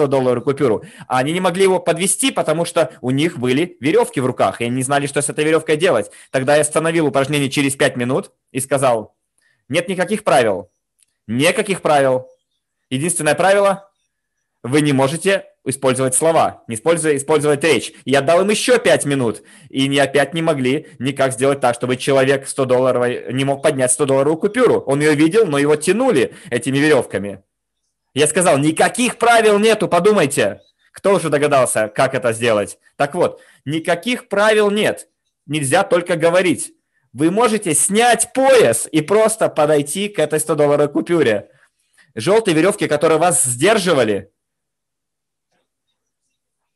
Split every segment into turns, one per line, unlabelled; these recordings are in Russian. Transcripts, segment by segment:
100-долларовую купюру. А они не могли его подвести, потому что у них были веревки в руках, и они не знали, что с этой веревкой делать. Тогда я остановил упражнение через 5 минут и сказал, нет никаких правил. Никаких правил. Единственное правило – вы не можете использовать слова, не используя, использовать речь. я дал им еще 5 минут, и они опять не могли никак сделать так, чтобы человек 100 долларов не мог поднять 100-долларовую купюру. Он ее видел, но его тянули этими веревками. Я сказал, никаких правил нету, подумайте. Кто уже догадался, как это сделать? Так вот, никаких правил нет. Нельзя только говорить. Вы можете снять пояс и просто подойти к этой 100-долларовой купюре. Желтые веревки, которые вас сдерживали,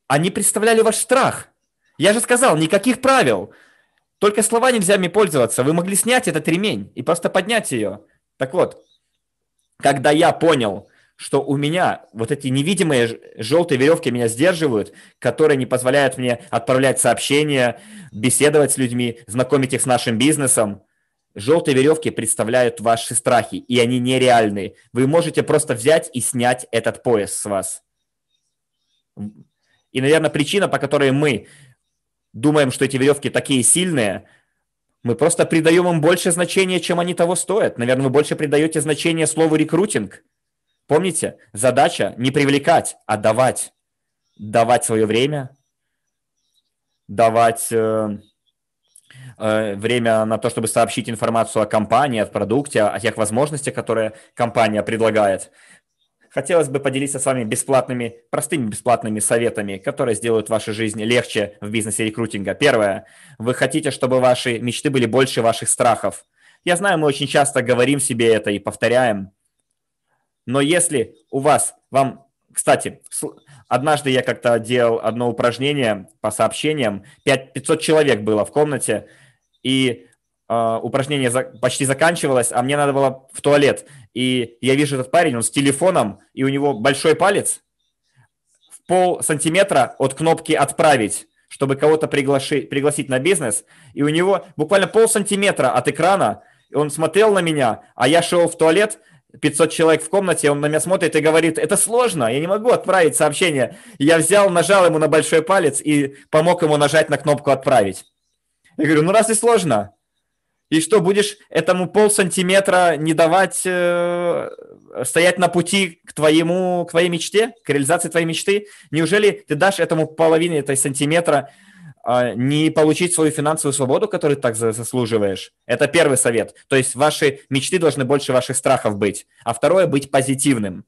они представляли ваш страх. Я же сказал, никаких правил. Только слова нельзя мне пользоваться. Вы могли снять этот ремень и просто поднять ее. Так вот, когда я понял, что у меня вот эти невидимые желтые веревки меня сдерживают, которые не позволяют мне отправлять сообщения, беседовать с людьми, знакомить их с нашим бизнесом. Желтые веревки представляют ваши страхи, и они нереальные. Вы можете просто взять и снять этот пояс с вас. И, наверное, причина, по которой мы думаем, что эти веревки такие сильные, мы просто придаем им больше значения, чем они того стоят. Наверное, вы больше придаете значение слову рекрутинг – Помните, задача не привлекать, а давать. Давать свое время, давать э, э, время на то, чтобы сообщить информацию о компании, о продукте, о тех возможностях, которые компания предлагает. Хотелось бы поделиться с вами бесплатными, простыми бесплатными советами, которые сделают вашу жизнь легче в бизнесе рекрутинга. Первое. Вы хотите, чтобы ваши мечты были больше ваших страхов. Я знаю, мы очень часто говорим себе это и повторяем – но если у вас, вам, кстати, однажды я как-то делал одно упражнение по сообщениям, 5, 500 человек было в комнате, и Uh, упражнение за, почти заканчивалось, а мне надо было в туалет. И я вижу этот парень, он с телефоном, и у него большой палец в пол сантиметра от кнопки «Отправить», чтобы кого-то приглашить пригласить на бизнес. И у него буквально пол сантиметра от экрана, он смотрел на меня, а я шел в туалет – 500 человек в комнате, он на меня смотрит и говорит, это сложно, я не могу отправить сообщение. Я взял, нажал ему на большой палец и помог ему нажать на кнопку «Отправить». Я говорю, ну раз и сложно, и что, будешь этому пол сантиметра не давать э, стоять на пути к твоему, к твоей мечте, к реализации твоей мечты? Неужели ты дашь этому половине этой сантиметра а, не получить свою финансовую свободу, которую так заслуживаешь. Это первый совет. То есть ваши мечты должны больше ваших страхов быть. А второе – быть позитивным.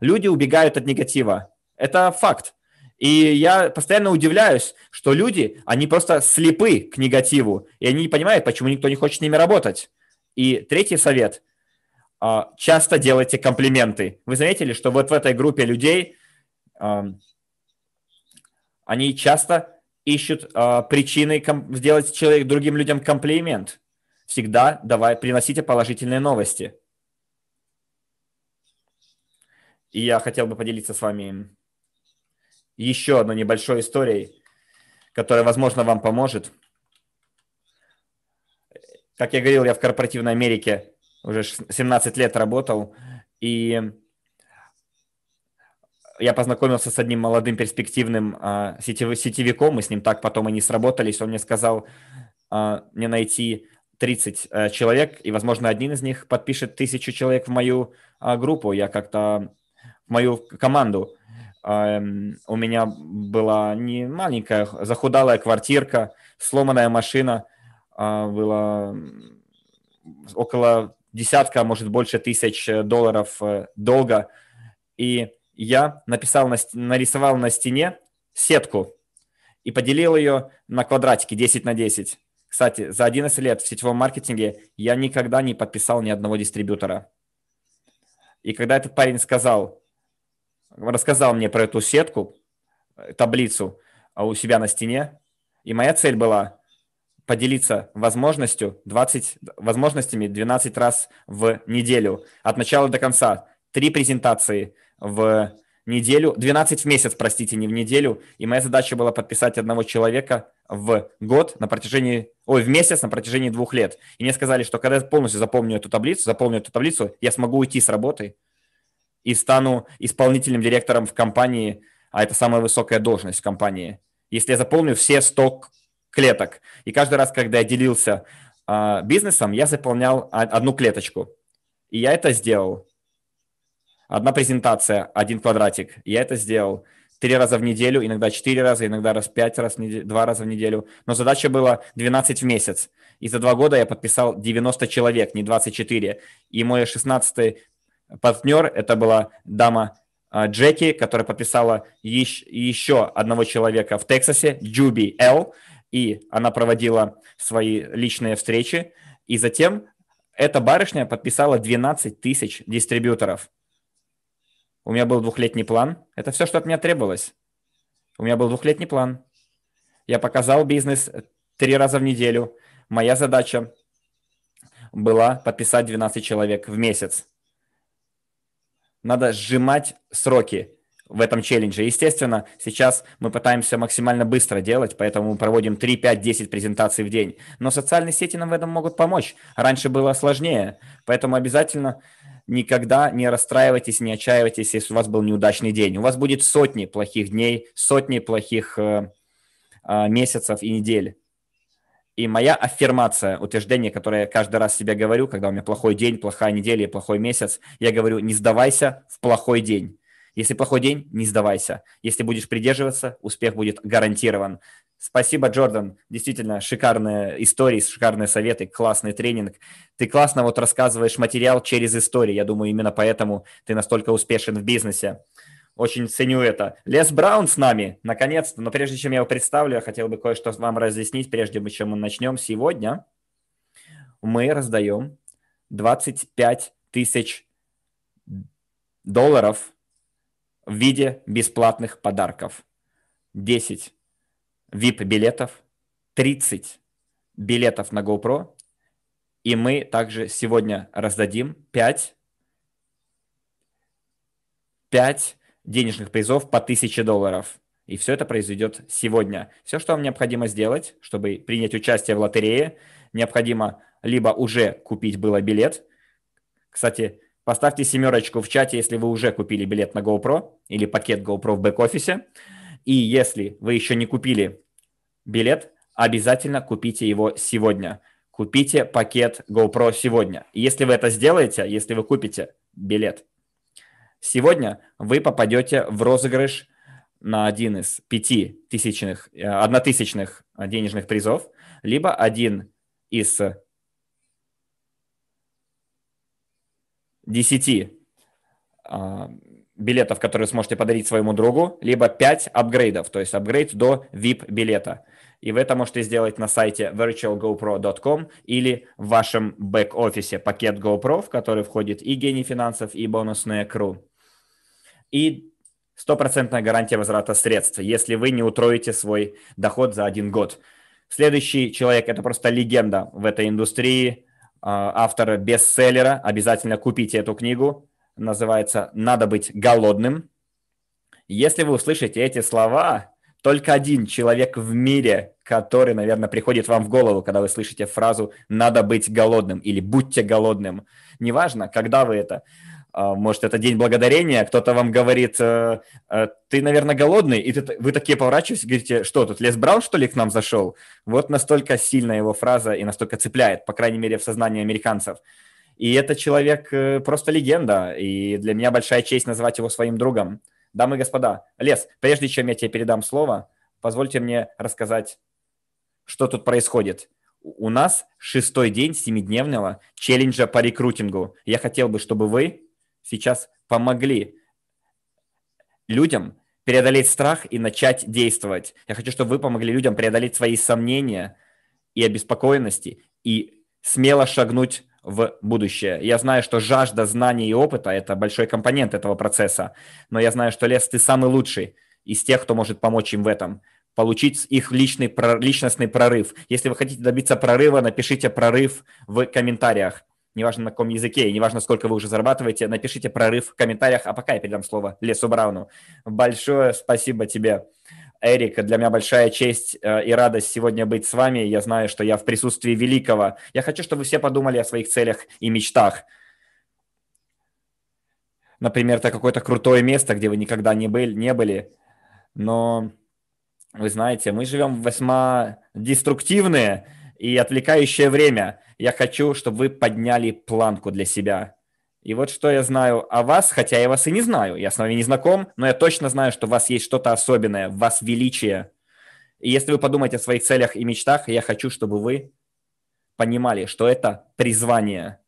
Люди убегают от негатива. Это факт. И я постоянно удивляюсь, что люди, они просто слепы к негативу, и они не понимают, почему никто не хочет с ними работать. И третий совет – а, часто делайте комплименты. Вы заметили, что вот в этой группе людей они часто ищут э, а, причины ком- сделать человек, другим людям комплимент. Всегда давай, приносите положительные новости. И я хотел бы поделиться с вами еще одной небольшой историей, которая, возможно, вам поможет. Как я говорил, я в корпоративной Америке уже 17 лет работал, и я познакомился с одним молодым перспективным а, сетев, сетевиком, и с ним так потом они сработались. Он мне сказал а, мне найти 30 а, человек, и, возможно, один из них подпишет тысячу человек в мою а, группу. Я как-то в мою команду. А, у меня была не маленькая, захудалая квартирка, сломанная машина, а, было около десятка, а может, больше тысяч э, долларов э, долга. И я написал на, нарисовал на стене сетку и поделил ее на квадратики 10 на 10. Кстати, за 11 лет в сетевом маркетинге я никогда не подписал ни одного дистрибьютора. И когда этот парень сказал, рассказал мне про эту сетку, э, таблицу а, у себя на стене, и моя цель была поделиться возможностью 20, возможностями 12 раз в неделю от начала до конца три презентации в неделю, 12 в месяц, простите, не в неделю. И моя задача была подписать одного человека в год на протяжении, ой, в месяц на протяжении двух лет. И мне сказали, что когда я полностью запомню эту таблицу, заполню эту таблицу, я смогу уйти с работы и стану исполнительным директором в компании, а это самая высокая должность в компании. Если я заполню все 100 клеток. И каждый раз, когда я делился э, бизнесом, я заполнял одну клеточку. И я это сделал одна презентация, один квадратик. Я это сделал три раза в неделю, иногда четыре раза, иногда раз пять раз, два раза в неделю. Но задача была 12 в месяц. И за два года я подписал 90 человек, не 24. И мой 16 партнер, это была дама а, Джеки, которая подписала еще одного человека в Тексасе, Джуби Л. И она проводила свои личные встречи. И затем эта барышня подписала 12 тысяч дистрибьюторов. У меня был двухлетний план. Это все, что от меня требовалось. У меня был двухлетний план. Я показал бизнес э, три раза в неделю. Моя задача была подписать 12 человек в месяц. Надо сжимать сроки в этом челлендже. Естественно, сейчас мы пытаемся максимально быстро делать, поэтому мы проводим 3, 5, 10 презентаций в день. Но социальные сети нам в этом могут помочь. Раньше было сложнее, поэтому обязательно никогда не расстраивайтесь, не отчаивайтесь, если у вас был неудачный день. У вас будет сотни плохих дней, сотни плохих э, э, месяцев и недель. И моя аффирмация, утверждение, которое я каждый раз себе говорю, когда у меня плохой день, плохая неделя плохой месяц, я говорю, не сдавайся в плохой день. Если плохой день, не сдавайся. Если будешь придерживаться, успех будет гарантирован. Спасибо, Джордан. Действительно, шикарные истории, шикарные советы, классный тренинг. Ты классно вот рассказываешь материал через истории. Я думаю, именно поэтому ты настолько успешен в бизнесе. Очень ценю это. Лес Браун с нами, наконец-то. Но прежде чем я его представлю, я хотел бы кое-что вам разъяснить, прежде чем мы начнем. Сегодня мы раздаем 25 тысяч долларов в виде бесплатных подарков. 10 VIP-билетов, 30 билетов на GoPro. И мы также сегодня раздадим 5, 5 денежных призов по 1000 долларов. И все это произойдет сегодня. Все, что вам необходимо сделать, чтобы принять участие в лотерее, необходимо либо уже купить было билет. Кстати, Поставьте семерочку в чате, если вы уже купили билет на GoPro или пакет GoPro в бэк-офисе. И если вы еще не купили билет, обязательно купите его сегодня. Купите пакет GoPro сегодня. И если вы это сделаете, если вы купите билет, сегодня вы попадете в розыгрыш на один из пяти тысячных, э, однотысячных денежных призов, либо один из 10 а, билетов, которые сможете подарить своему другу, либо 5 апгрейдов, то есть апгрейд до VIP-билета. И вы это можете сделать на сайте virtualgopro.com или в вашем бэк-офисе пакет GoPro, в который входит и гений финансов, и бонусная кру. И стопроцентная гарантия возврата средств, если вы не утроите свой доход за один год. Следующий человек – это просто легенда в этой индустрии – а, автора бестселлера. Обязательно купите эту книгу. Называется «Надо быть голодным». Если вы услышите эти слова, только один человек в мире, который, наверное, приходит вам в голову, когда вы слышите фразу «надо быть голодным» или «будьте голодным». Неважно, когда вы это а, может, это день благодарения, кто-то вам говорит, э, э, ты, наверное, голодный, и вы такие поворачиваетесь и говорите, что тут, Лес Браун, что ли, к нам зашел? Вот настолько сильно его фраза и настолько цепляет, по крайней мере, в сознании американцев. И этот человек э, просто легенда, и для меня большая честь назвать его своим другом. Дамы и господа, Лес, прежде чем я тебе передам слово, позвольте мне рассказать, что тут происходит у нас шестой день семидневного челленджа по рекрутингу. Я хотел бы, чтобы вы сейчас помогли людям преодолеть страх и начать действовать. Я хочу, чтобы вы помогли людям преодолеть свои сомнения и обеспокоенности и смело шагнуть в будущее. Я знаю, что жажда знаний и опыта – это большой компонент этого процесса, но я знаю, что, Лес, ты самый лучший из тех, кто может помочь им в этом получить их личный, личностный прорыв. Если вы хотите добиться прорыва, напишите прорыв в комментариях неважно на каком языке, и неважно, сколько вы уже зарабатываете, напишите прорыв в комментариях, а пока я передам слово Лесу Брауну. Большое спасибо тебе. Эрик, для меня большая честь э, и радость сегодня быть с вами. Я знаю, что я в присутствии великого. Я хочу, чтобы вы все подумали о своих целях и мечтах. Например, это какое-то крутое место, где вы никогда не были, не были. Но вы знаете, мы живем в весьма деструктивные и отвлекающее время. Я хочу, чтобы вы подняли планку для себя. И вот что я знаю о вас, хотя я вас и не знаю, я с вами не знаком, но я точно знаю, что у вас есть что-то особенное, в вас величие. И если вы подумаете о своих целях и мечтах, я хочу, чтобы вы понимали, что это призвание.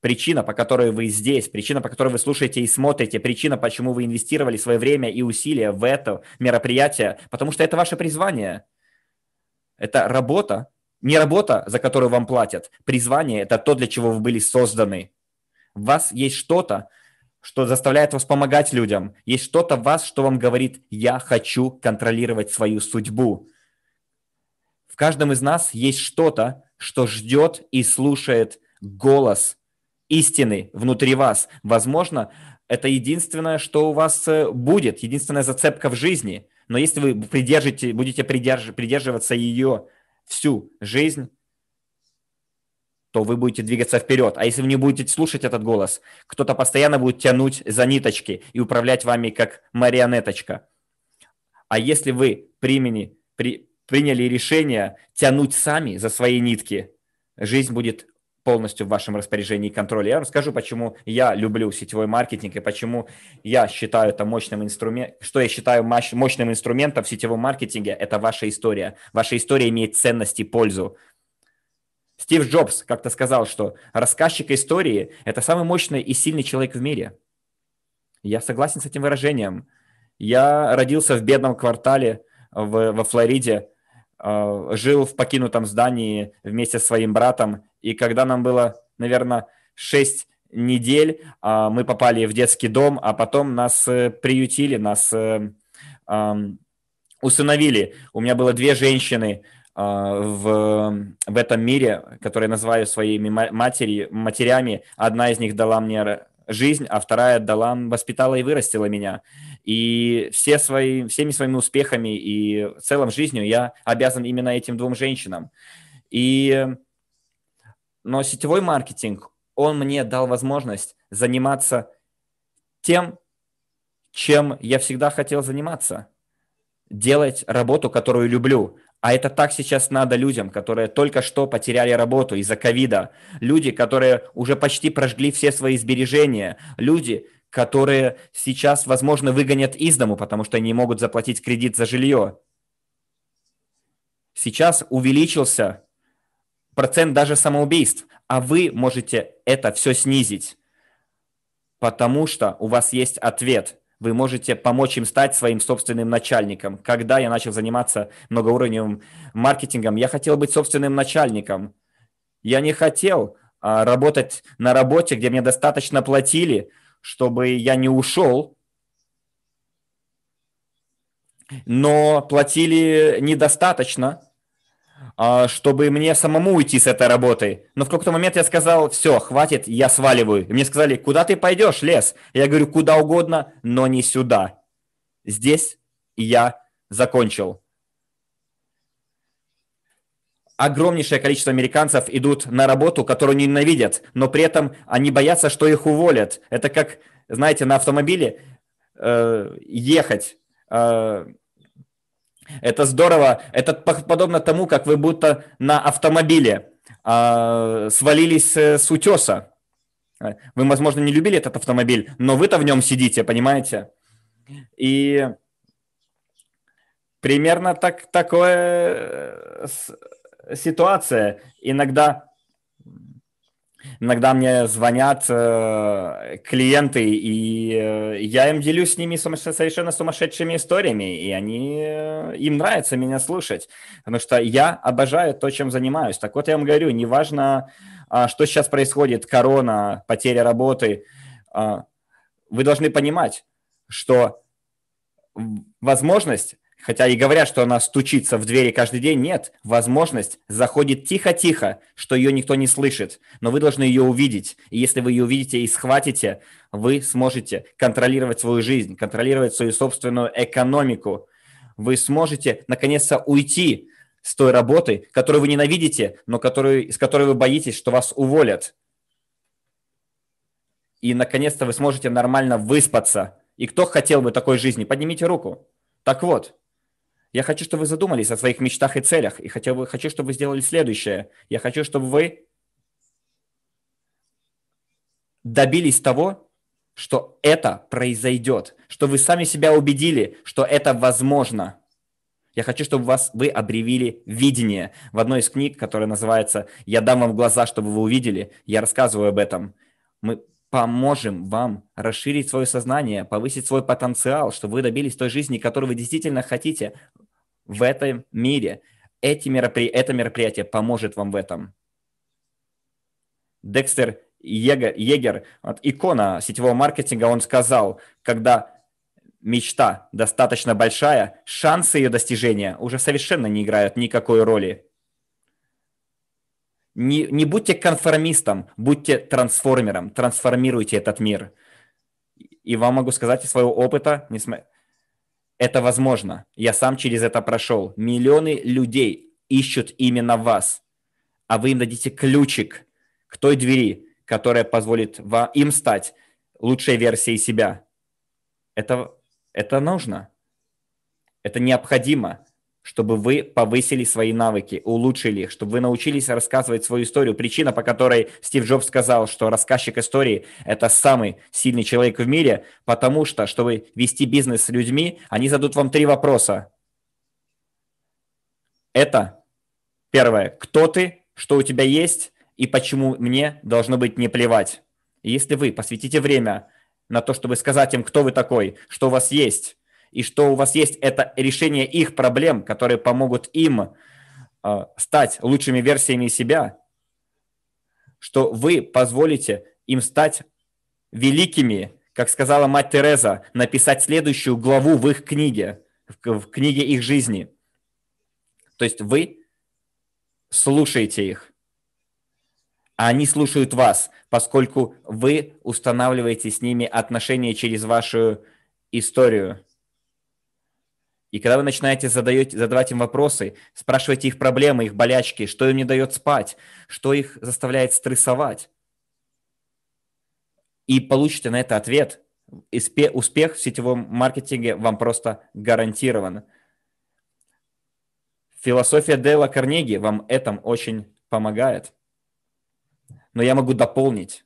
Причина, по которой вы здесь, причина, по которой вы слушаете и смотрите, причина, почему вы инвестировали свое время и усилия в это мероприятие, потому что это ваше призвание. Это работа, не работа, за которую вам платят. Призвание – это то, для чего вы были созданы. В вас есть что-то, что заставляет вас помогать людям. Есть что-то в вас, что вам говорит «я хочу контролировать свою судьбу». В каждом из нас есть что-то, что ждет и слушает голос истины внутри вас. Возможно, это единственное, что у вас э, будет, единственная зацепка в жизни. Но если вы придержите, будете придерживаться ее, всю жизнь, то вы будете двигаться вперед. А если вы не будете слушать этот голос, кто-то постоянно будет тянуть за ниточки и управлять вами как марионеточка. А если вы примени, при, приняли решение тянуть сами за свои нитки, жизнь будет полностью в вашем распоряжении и контроле. Я расскажу, почему я люблю сетевой маркетинг и почему я считаю это мощным инструментом, что я считаю мощным инструментом в сетевом маркетинге, это ваша история. Ваша история имеет ценность и пользу. Стив Джобс как-то сказал, что рассказчик истории – это самый мощный и сильный человек в мире. Я согласен с этим выражением. Я родился в бедном квартале в, во Флориде – Э, жил в покинутом здании вместе со своим братом. И когда нам было, наверное, 6 недель, э, мы попали в детский дом, а потом нас э, приютили, нас эм, усыновили. У меня было две женщины в, в этом мире, которые называю своими матери, матерями. Одна из них дала мне жизнь, а вторая дала, воспитала и вырастила меня. И все свои, всеми своими успехами и в целом жизнью я обязан именно этим двум женщинам. И... Но сетевой маркетинг, он мне дал возможность заниматься тем, чем я всегда хотел заниматься. Делать работу, которую люблю. А это так сейчас надо людям, которые только что потеряли работу из-за ковида. Люди, которые уже почти прожгли все свои сбережения. Люди, которые сейчас, возможно, выгонят из дому, потому что они не могут заплатить кредит за жилье. Сейчас увеличился процент даже самоубийств, а вы можете это все снизить, потому что у вас есть ответ – вы можете помочь им стать своим собственным начальником. Когда я начал заниматься многоуровневым маркетингом, я хотел быть собственным начальником. Я не хотел а, работать на работе, где мне достаточно платили, чтобы я не ушел, но платили недостаточно – а, чтобы мне самому уйти с этой работы. Но в какой-то момент я сказал, все, хватит, я сваливаю. И мне сказали, куда ты пойдешь, лес? Я говорю, куда угодно, но не сюда. Здесь я закончил. Огромнейшее количество американцев идут на работу, которую ненавидят, но при этом они боятся, что их уволят. Это как, знаете, на автомобиле э, ехать. Э, это здорово. Это подобно тому, как вы будто на автомобиле э, свалились с утеса. Вы, возможно, не любили этот автомобиль, но вы-то в нем сидите, понимаете? И примерно так, такая э, ситуация. Иногда Иногда мне звонят э, клиенты, и э, я им делюсь с ними сумас... совершенно сумасшедшими историями, и они, э, им нравится меня слушать, потому что я обожаю то, чем занимаюсь. Так вот я вам говорю, неважно, э, что сейчас происходит, корона, потеря работы, э, вы должны понимать, что возможность Хотя и говорят, что она стучится в двери каждый день, нет. Возможность заходит тихо-тихо, что ее никто не слышит. Но вы должны ее увидеть. И если вы ее увидите и схватите, вы сможете контролировать свою жизнь, контролировать свою собственную экономику. Вы сможете, наконец-то, уйти с той работы, которую вы ненавидите, но которую, с которой вы боитесь, что вас уволят. И, наконец-то, вы сможете нормально выспаться. И кто хотел бы такой жизни? Поднимите руку. Так вот, я хочу, чтобы вы задумались о своих мечтах и целях. И хотя бы хочу, чтобы вы сделали следующее. Я хочу, чтобы вы добились того, что это произойдет, что вы сами себя убедили, что это возможно. Я хочу, чтобы вас, вы обревили видение. В одной из книг, которая называется «Я дам вам глаза, чтобы вы увидели», я рассказываю об этом. Мы поможем вам расширить свое сознание, повысить свой потенциал, чтобы вы добились той жизни, которую вы действительно хотите в этом мире. Эти меропри... Это мероприятие поможет вам в этом. Декстер Егер, Егер вот, икона сетевого маркетинга, он сказал, когда мечта достаточно большая, шансы ее достижения уже совершенно не играют никакой роли. Не, не будьте конформистом, будьте трансформером, трансформируйте этот мир. И вам могу сказать из своего опыта, несмотря это возможно. Я сам через это прошел. Миллионы людей ищут именно вас. А вы им дадите ключик к той двери, которая позволит вам, им стать лучшей версией себя. Это, это нужно. Это необходимо чтобы вы повысили свои навыки, улучшили их, чтобы вы научились рассказывать свою историю. Причина, по которой Стив Джобс сказал, что рассказчик истории – это самый сильный человек в мире, потому что, чтобы вести бизнес с людьми, они зададут вам три вопроса. Это первое. Кто ты? Что у тебя есть? И почему мне должно быть не плевать? если вы посвятите время на то, чтобы сказать им, кто вы такой, что у вас есть, и что у вас есть это решение их проблем, которые помогут им а, стать лучшими версиями себя, что вы позволите им стать великими, как сказала мать Тереза, написать следующую главу в их книге, в книге их жизни. То есть вы слушаете их, а они слушают вас, поскольку вы устанавливаете с ними отношения через вашу историю. И когда вы начинаете задаете, задавать им вопросы, спрашиваете их проблемы, их болячки, что им не дает спать, что их заставляет стрессовать, и получите на это ответ, успех в сетевом маркетинге вам просто гарантирован. Философия Дейла Карнеги вам этом очень помогает. Но я могу дополнить.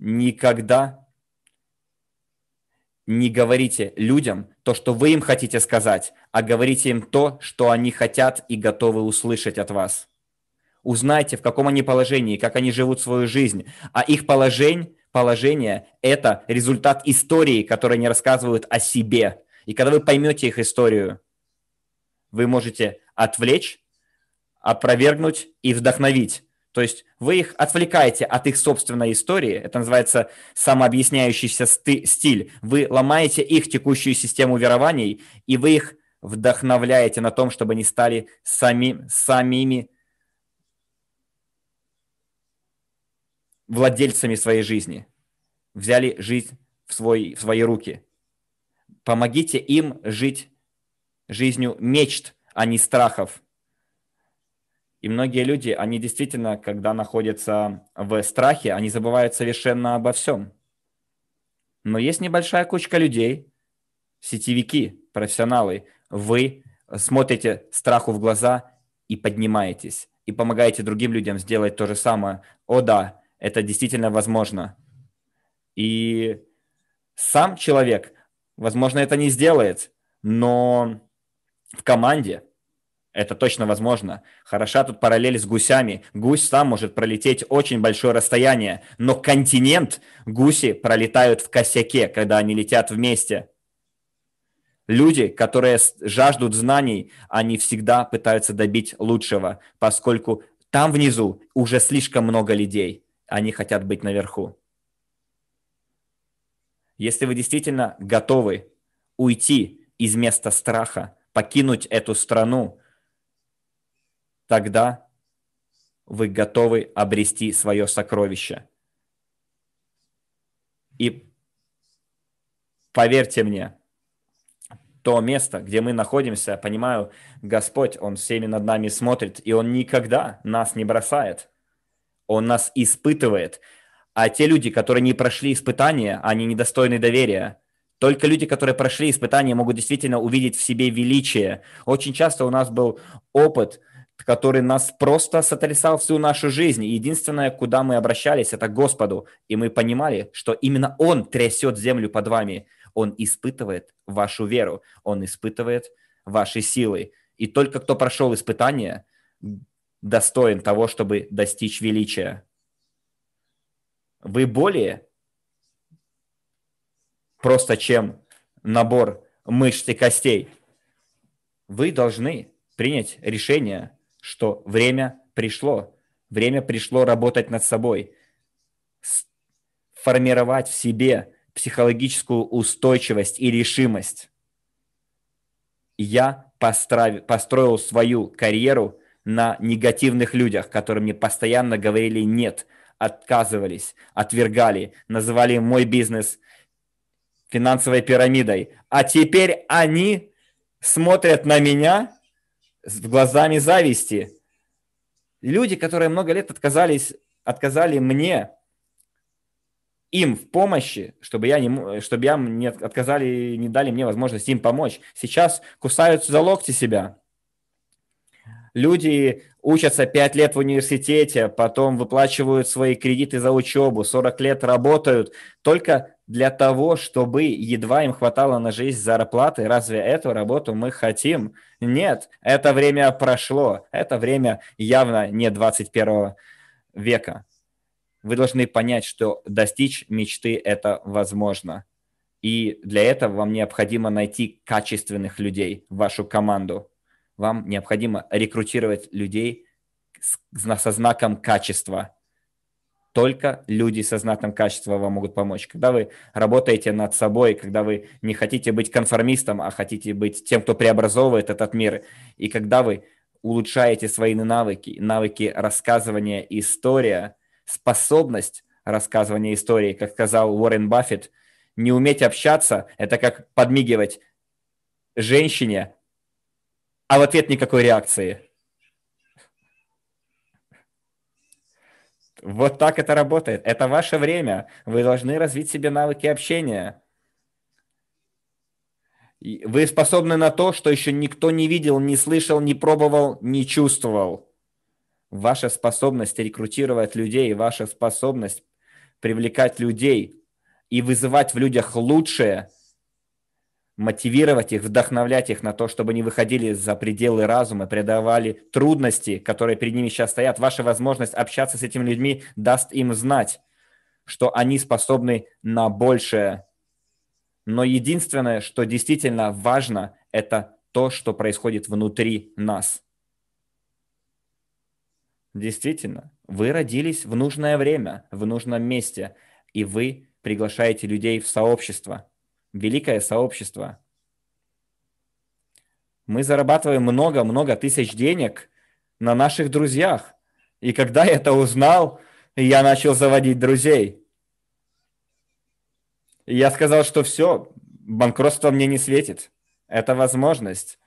Никогда не говорите людям то, что вы им хотите сказать, а говорите им то, что они хотят и готовы услышать от вас. Узнайте, в каком они положении, как они живут свою жизнь. А их положень, положение – это результат истории, которые они рассказывают о себе. И когда вы поймете их историю, вы можете отвлечь, опровергнуть и вдохновить. То есть вы их отвлекаете от их собственной истории, это называется самообъясняющийся стиль. Вы ломаете их текущую систему верований, и вы их вдохновляете на том, чтобы они стали сами, самими владельцами своей жизни. Взяли жизнь в, свой, в свои руки. Помогите им жить жизнью мечт, а не страхов – и многие люди, они действительно, когда находятся в страхе, они забывают совершенно обо всем. Но есть небольшая кучка людей, сетевики, профессионалы. Вы смотрите страху в глаза и поднимаетесь, и помогаете другим людям сделать то же самое. О да, это действительно возможно. И сам человек, возможно, это не сделает, но в команде – это точно возможно. Хороша тут параллель с гусями. Гусь сам может пролететь очень большое расстояние, но континент гуси пролетают в косяке, когда они летят вместе. Люди, которые жаждут знаний, они всегда пытаются добить лучшего, поскольку там внизу уже слишком много людей. Они хотят быть наверху. Если вы действительно готовы уйти из места страха, покинуть эту страну, тогда вы готовы обрести свое сокровище. И поверьте мне, то место, где мы находимся, понимаю, Господь, Он всеми над нами смотрит, и Он никогда нас не бросает. Он нас испытывает. А те люди, которые не прошли испытания, они недостойны доверия. Только люди, которые прошли испытания, могут действительно увидеть в себе величие. Очень часто у нас был опыт – который нас просто сотрясал всю нашу жизнь. единственное, куда мы обращались, это к Господу. И мы понимали, что именно Он трясет землю под вами. Он испытывает вашу веру, Он испытывает ваши силы. И только кто прошел испытание, достоин того, чтобы достичь величия. Вы более просто, чем набор мышц и костей. Вы должны принять решение что время пришло. Время пришло работать над собой, формировать в себе психологическую устойчивость и решимость. Я построил, свою карьеру на негативных людях, которые мне постоянно говорили «нет», отказывались, отвергали, называли мой бизнес финансовой пирамидой. А теперь они смотрят на меня с глазами зависти. Люди, которые много лет отказались, отказали мне, им в помощи, чтобы я не, чтобы я не отказали, не дали мне возможность им помочь. Сейчас кусаются за локти себя. Люди учатся 5 лет в университете, потом выплачивают свои кредиты за учебу, 40 лет работают, только для того, чтобы едва им хватало на жизнь зарплаты. Разве эту работу мы хотим? Нет, это время прошло. Это время явно не 21 века. Вы должны понять, что достичь мечты – это возможно. И для этого вам необходимо найти качественных людей в вашу команду. Вам необходимо рекрутировать людей со знаком качества – только люди со знатным качеством вам могут помочь. Когда вы работаете над собой, когда вы не хотите быть конформистом, а хотите быть тем, кто преобразовывает этот мир, и когда вы улучшаете свои навыки, навыки рассказывания история, способность рассказывания истории, как сказал Уоррен Баффет, не уметь общаться – это как подмигивать женщине, а в ответ никакой реакции – Вот так это работает. Это ваше время. Вы должны развить себе навыки общения. Вы способны на то, что еще никто не видел, не слышал, не пробовал, не чувствовал. Ваша способность рекрутировать людей, ваша способность привлекать людей и вызывать в людях лучшее – мотивировать их, вдохновлять их на то, чтобы они выходили за пределы разума, преодолевали трудности, которые перед ними сейчас стоят. Ваша возможность общаться с этими людьми даст им знать, что они способны на большее. Но единственное, что действительно важно, это то, что происходит внутри нас. Действительно, вы родились в нужное время, в нужном месте, и вы приглашаете людей в сообщество – великое сообщество. Мы зарабатываем много-много тысяч денег на наших друзьях. И когда я это узнал, я начал заводить друзей. И я сказал, что все, банкротство мне не светит. Это возможность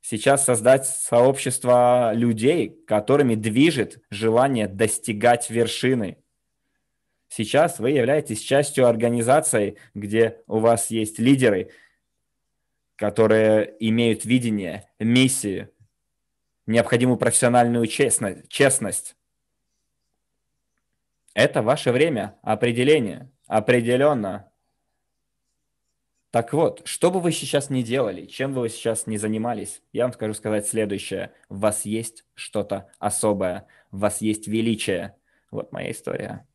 сейчас создать сообщество людей, которыми движет желание достигать вершины – Сейчас вы являетесь частью организации, где у вас есть лидеры, которые имеют видение, миссию, необходимую профессиональную честность. честность. Это ваше время определение, определенно. Так вот, что бы вы сейчас ни делали, чем бы вы сейчас ни занимались, я вам скажу сказать следующее. у вас есть что-то особое, у вас есть величие. Вот моя история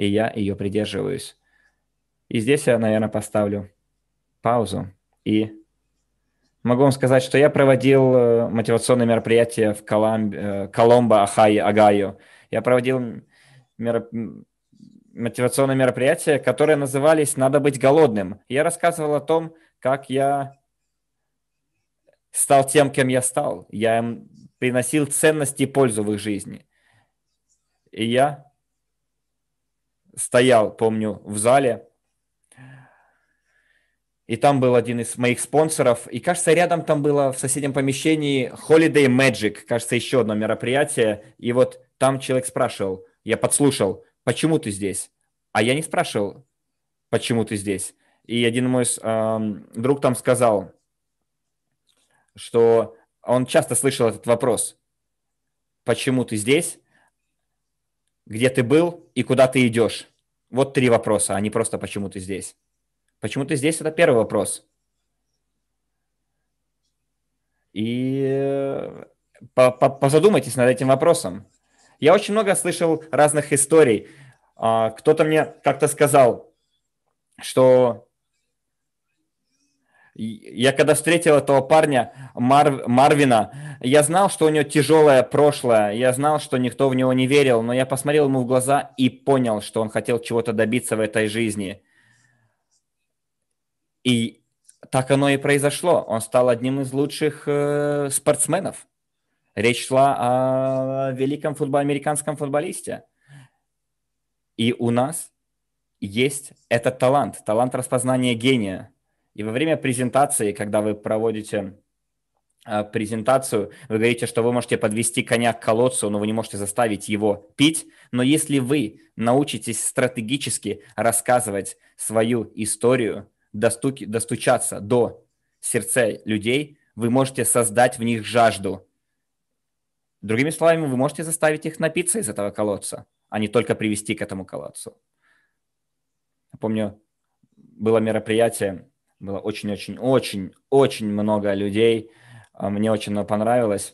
и я ее придерживаюсь. И здесь я, наверное, поставлю паузу. И могу вам сказать, что я проводил э, мотивационные мероприятия в Колумб... Э, Коломбо, Ахайо, Агайо. Я проводил мероп... мотивационные мероприятия, которые назывались «Надо быть голодным». Я рассказывал о том, как я стал тем, кем я стал. Я им приносил ценности и пользу в их жизни. И я стоял, помню, в зале, и там был один из моих спонсоров. И, кажется, рядом там было в соседнем помещении Holiday Magic, кажется, еще одно мероприятие. И вот там человек спрашивал, я подслушал, почему ты здесь? А я не спрашивал, почему ты здесь. И один мой эм, друг там сказал, что он часто слышал этот вопрос, почему ты здесь? где ты был и куда ты идешь. Вот три вопроса, а не просто почему ты здесь. Почему ты здесь – это первый вопрос. И э, позадумайтесь над этим вопросом. Я очень много слышал разных историй. А, кто-то мне как-то сказал, что я когда встретил этого парня, Мар... Марвина, я знал, что у него тяжелое прошлое, я знал, что никто в него не верил, но я посмотрел ему в глаза и понял, что он хотел чего-то добиться в этой жизни. И так оно и произошло. Он стал одним из лучших э, спортсменов. Речь шла о великом футбол, американском футболисте. И у нас есть этот талант, талант распознания гения – и во время презентации, когда вы проводите а, презентацию, вы говорите, что вы можете подвести коня к колодцу, но вы не можете заставить его пить. Но если вы научитесь стратегически рассказывать свою историю, достучаться до сердца людей, вы можете создать в них жажду. Другими словами, вы можете заставить их напиться из этого колодца, а не только привести к этому колодцу. помню, было мероприятие, было очень-очень-очень-очень много людей. А, мне очень оно понравилось.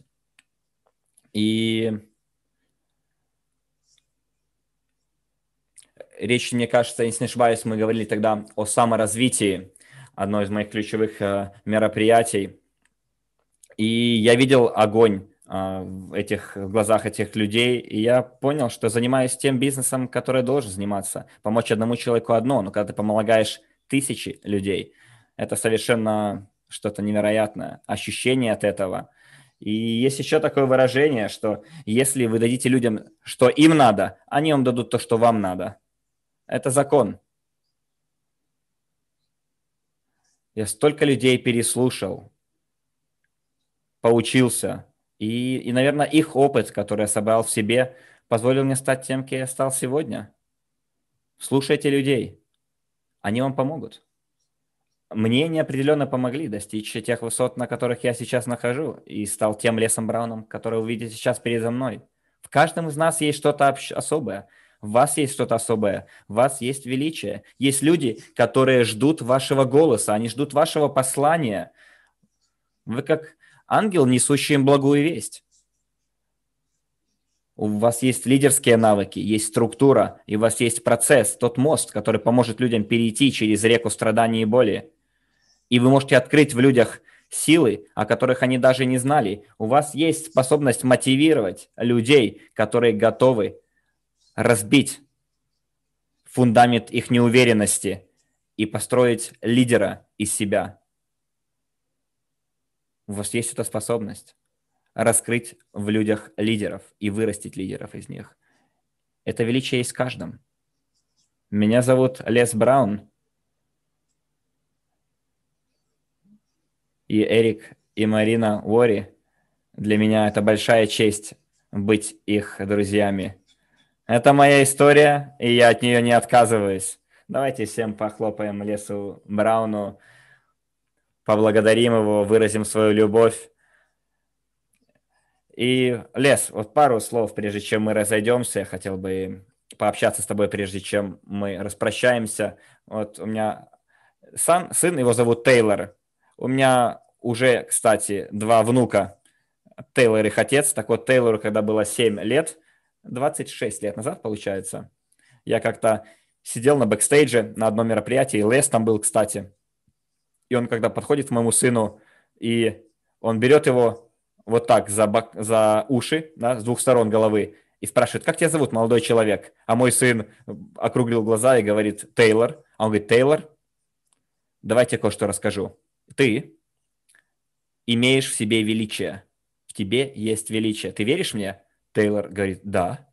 И речь, мне кажется, если не ошибаюсь, мы говорили тогда о саморазвитии, одно из моих ключевых э, мероприятий. И я видел огонь а, в этих в глазах этих людей, и я понял, что занимаюсь тем бизнесом, который должен заниматься. Помочь одному человеку одно, но когда ты помогаешь тысячи людей – это совершенно что-то невероятное, ощущение от этого. И есть еще такое выражение, что если вы дадите людям, что им надо, они вам дадут то, что вам надо. Это закон. Я столько людей переслушал, поучился. И, и, наверное, их опыт, который я собрал в себе, позволил мне стать тем, кем я стал сегодня. Слушайте людей. Они вам помогут мне неопределенно помогли достичь тех высот, на которых я сейчас нахожу, и стал тем лесом Брауном, который вы видите сейчас передо мной. В каждом из нас есть что-то особое. В вас есть что-то особое. В вас есть величие. Есть люди, которые ждут вашего голоса, они ждут вашего послания. Вы как ангел, несущий им благую весть. У вас есть лидерские навыки, есть структура, и у вас есть процесс, тот мост, который поможет людям перейти через реку страданий и боли. И вы можете открыть в людях силы, о которых они даже не знали. У вас есть способность мотивировать людей, которые готовы разбить фундамент их неуверенности и построить лидера из себя. У вас есть эта способность раскрыть в людях лидеров и вырастить лидеров из них. Это величие есть в каждом. Меня зовут Лес Браун. и Эрик, и Марина Уори. Для меня это большая честь быть их друзьями. Это моя история, и я от нее не отказываюсь. Давайте всем похлопаем Лесу Брауну, поблагодарим его, выразим свою любовь. И, Лес, вот пару слов, прежде чем мы разойдемся, я хотел бы пообщаться с тобой, прежде чем мы распрощаемся. Вот у меня сан, сын, его зовут Тейлор. У меня уже, кстати, два внука, Тейлор их отец. Так вот, Тейлору, когда было 7 лет, 26 лет назад, получается, я как-то сидел на бэкстейдже на одном мероприятии, Лес там был, кстати. И он когда подходит к моему сыну, и он берет его вот так за, бок, за уши, да, с двух сторон головы, и спрашивает, как тебя зовут, молодой человек? А мой сын округлил глаза и говорит, Тейлор. А он говорит, Тейлор, давайте кое-что расскажу ты имеешь в себе величие. В тебе есть величие. Ты веришь мне? Тейлор говорит, да.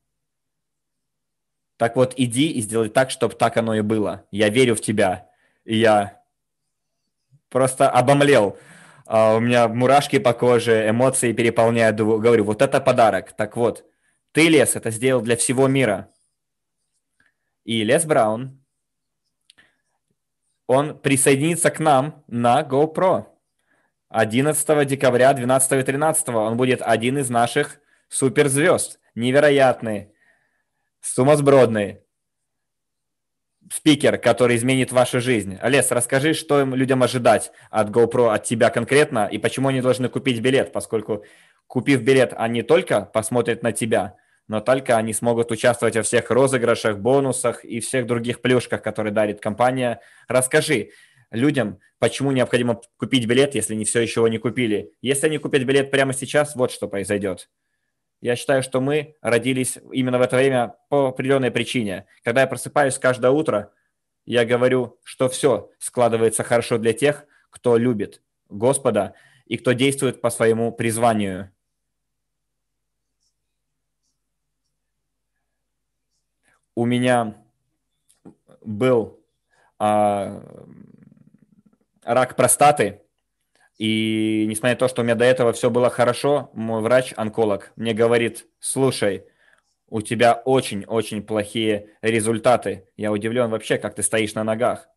Так вот, иди и сделай так, чтобы так оно и было. Я верю в тебя. И я просто обомлел. А у меня мурашки по коже, эмоции переполняют. Говорю, вот это подарок. Так вот, ты, Лес, это сделал для всего мира. И Лес Браун он присоединится к нам на GoPro. 11 декабря, 12 и 13 он будет один из наших суперзвезд. Невероятный, сумасбродный спикер, который изменит вашу жизнь. Олес, расскажи, что им, людям ожидать от GoPro, от тебя конкретно, и почему они должны купить билет, поскольку, купив билет, они только посмотрят на тебя, но только они смогут участвовать во всех розыгрышах, бонусах и всех других плюшках, которые дарит компания. Расскажи людям, почему необходимо купить билет, если они все еще его не купили. Если они купят билет прямо сейчас, вот что произойдет. Я считаю, что мы родились именно в это время по определенной причине. Когда я просыпаюсь каждое утро, я говорю, что все складывается хорошо для тех, кто любит Господа и кто действует по своему призванию. у меня был а, рак простаты, и несмотря на то, что у меня до этого все было хорошо, мой врач-онколог мне говорит, слушай, у тебя очень-очень плохие результаты. Я удивлен вообще, как ты стоишь на ногах.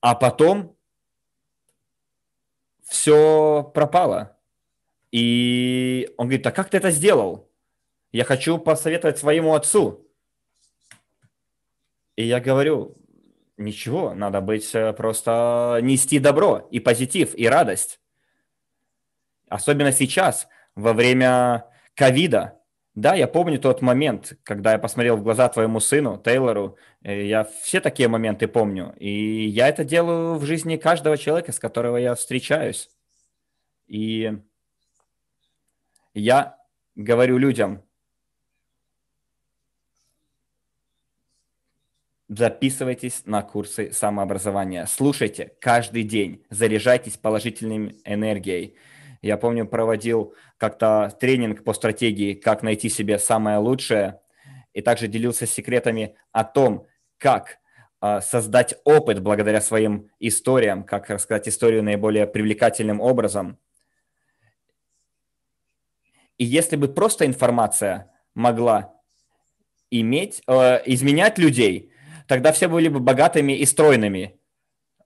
А потом все пропало. И он говорит, а как ты это сделал? Я хочу посоветовать своему отцу. И я говорю, ничего, надо быть э, просто нести добро и позитив, и радость. Особенно сейчас, во время ковида. Да, я помню тот момент, когда я посмотрел в глаза твоему сыну, Тейлору. Э, я все такие моменты помню. И я это делаю в жизни каждого человека, с которого я встречаюсь. И я говорю людям, Записывайтесь на курсы самообразования. Слушайте каждый день. Заряжайтесь положительной энергией. Я помню, проводил как-то тренинг по стратегии, как найти себе самое лучшее. И также делился секретами о том, как а, создать опыт благодаря своим историям, как рассказать историю наиболее привлекательным образом. И если бы просто информация могла иметь, э, изменять людей, тогда все были бы богатыми и стройными.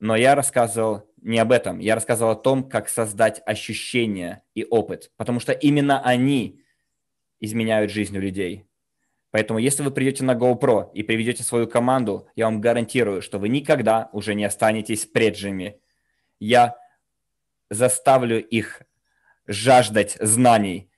Но я рассказывал не об этом. Я рассказывал о том, как создать ощущения и опыт, потому что именно они изменяют жизнь у людей. Поэтому если вы придете на GoPro и приведете свою команду, я вам гарантирую, что вы никогда уже не останетесь преджами. Я заставлю их жаждать знаний,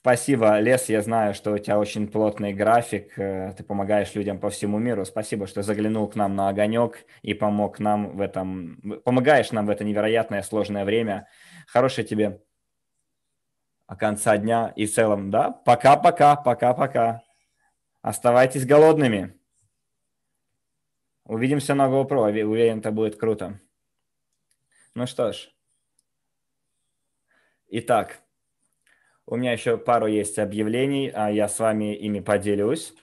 Спасибо, Лес, я знаю, что у тебя очень плотный график, э, ты помогаешь людям по всему миру. Спасибо, что заглянул к нам на огонек и помог нам в этом, помогаешь нам в это невероятное сложное время. Хорошей тебе а, конца дня и в целом, да? Пока-пока, пока-пока. Оставайтесь голодными. Увидимся на GoPro, уверен, это будет круто. Ну что ж. Итак, у меня еще пару есть объявлений, а я с вами ими поделюсь.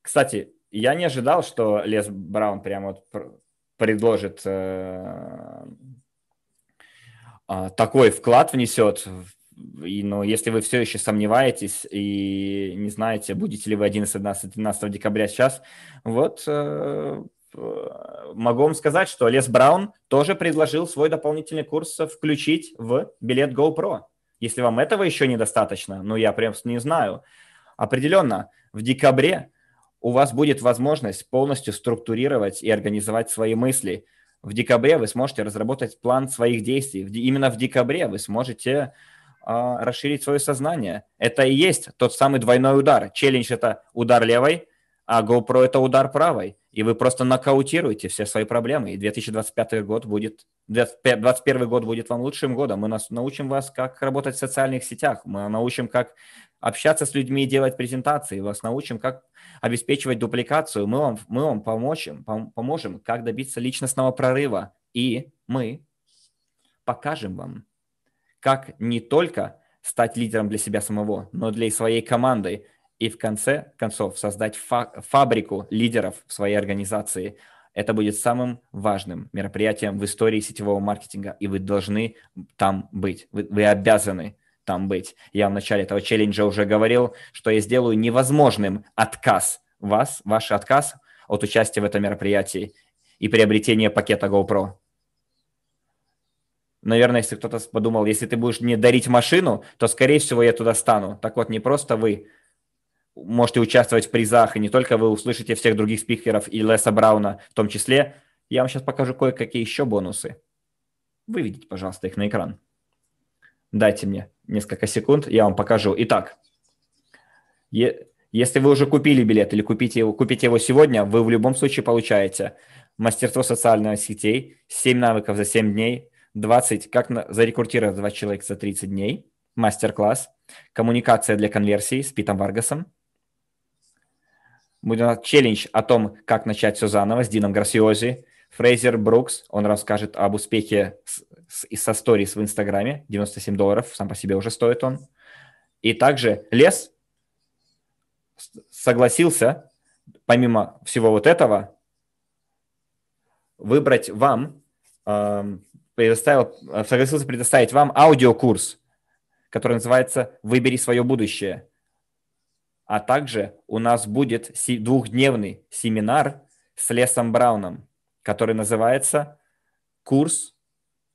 Кстати, я не ожидал, что Лес Браун прямо вот предложит э, а, такой вклад внесет. И, но ну, если вы все еще сомневаетесь и не знаете, будете ли вы 11, 12, 13 декабря сейчас, вот э, э, могу вам сказать, что Лес Браун тоже предложил свой дополнительный курс э, включить в билет GoPro. Если вам этого еще недостаточно, ну я прям не знаю. Определенно, в декабре у вас будет возможность полностью структурировать и организовать свои мысли. В декабре вы сможете разработать план своих действий. Именно в декабре вы сможете а, расширить свое сознание. Это и есть тот самый двойной удар. Челлендж – это удар левой, а GoPro это удар правой, и вы просто нокаутируете все свои проблемы, и 2025 год будет, 2021 год будет вам лучшим годом. Мы нас, научим вас, как работать в социальных сетях, мы научим, как общаться с людьми, и делать презентации, вас научим, как обеспечивать дупликацию, мы вам, мы вам поможем, пом- поможем, как добиться личностного прорыва, и мы покажем вам, как не только стать лидером для себя самого, но для своей команды, и в конце концов создать фа- фабрику лидеров в своей организации. Это будет самым важным мероприятием в истории сетевого маркетинга, и вы должны там быть, вы, вы обязаны там быть. Я в начале этого челленджа уже говорил, что я сделаю невозможным отказ вас, ваш отказ от участия в этом мероприятии и приобретение пакета GoPro. Наверное, если кто-то подумал, если ты будешь мне дарить машину, то, скорее всего, я туда стану. Так вот, не просто вы, можете участвовать в призах, и не только вы услышите всех других спикеров и Леса Брауна в том числе. Я вам сейчас покажу кое-какие еще бонусы. Выведите, пожалуйста, их на экран. Дайте мне несколько секунд, я вам покажу. Итак, е- если вы уже купили билет или купите его, купите его сегодня, вы в любом случае получаете мастерство социальных сетей, 7 навыков за 7 дней, 20, как на, зарекрутировать 2 человека за 30 дней, мастер-класс, коммуникация для конверсии с Питом Варгасом, Будет у челлендж о том, как начать все заново с Дином Грасиози. Фрейзер Брукс, он расскажет об успехе с, с, со сторис в Инстаграме, 97 долларов, сам по себе уже стоит он. И также Лес согласился, помимо всего вот этого, выбрать вам, э, предоставил, согласился предоставить вам аудиокурс, который называется «Выбери свое будущее», а также у нас будет двухдневный семинар с Лесом Брауном, который называется «Курс